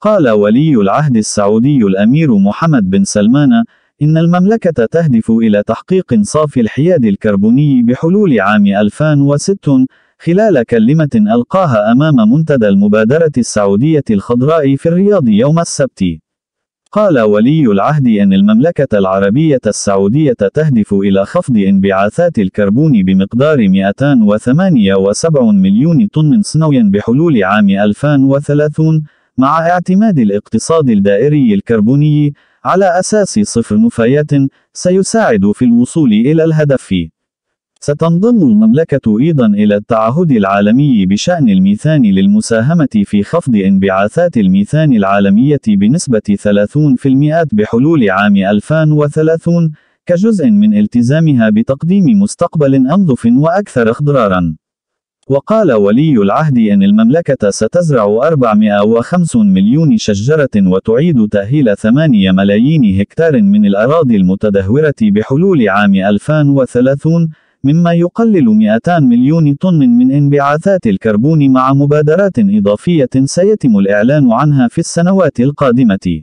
قال ولي العهد السعودي الأمير محمد بن سلمان إن المملكة تهدف إلى تحقيق انصاف الحياد الكربوني بحلول عام 2006 خلال كلمة ألقاها أمام منتدى المبادرة السعودية الخضراء في الرياض يوم السبت. قال ولي العهد أن المملكة العربية السعودية تهدف إلى خفض انبعاثات الكربون بمقدار 278 مليون طن سنويا بحلول عام 2030 مع اعتماد الاقتصاد الدائري الكربوني على أساس صفر نفايات سيساعد في الوصول إلى الهدف. ستنضم المملكة أيضا إلى التعهد العالمي بشأن الميثان للمساهمة في خفض انبعاثات الميثان العالمية بنسبة 30% بحلول عام 2030 كجزء من التزامها بتقديم مستقبل أنظف وأكثر إخضراراً. وقال ولي العهد أن المملكة ستزرع 450 مليون شجرة وتعيد تأهيل 8 ملايين هكتار من الأراضي المتدهورة بحلول عام 2030 مما يقلل 200 مليون طن من انبعاثات الكربون مع مبادرات إضافية سيتم الإعلان عنها في السنوات القادمة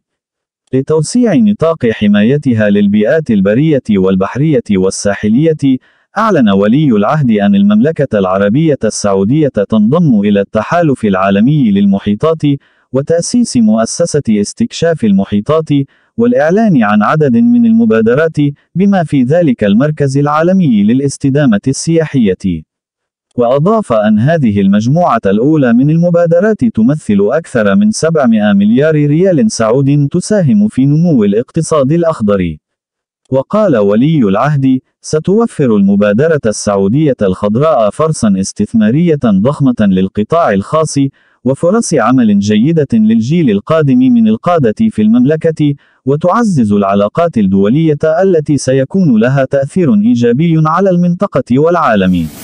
لتوسيع نطاق حمايتها للبيئات البرية والبحرية والساحلية أعلن ولي العهد أن المملكة العربية السعودية تنضم إلى التحالف العالمي للمحيطات وتأسيس مؤسسة استكشاف المحيطات والإعلان عن عدد من المبادرات بما في ذلك المركز العالمي للاستدامة السياحية وأضاف أن هذه المجموعة الأولى من المبادرات تمثل أكثر من 700 مليار ريال سعودي تساهم في نمو الاقتصاد الأخضر وقال ولي العهد ستوفر المبادرة السعودية الخضراء فرصا استثمارية ضخمة للقطاع الخاص وفرص عمل جيدة للجيل القادم من القادة في المملكة وتعزز العلاقات الدولية التي سيكون لها تأثير إيجابي على المنطقة والعالم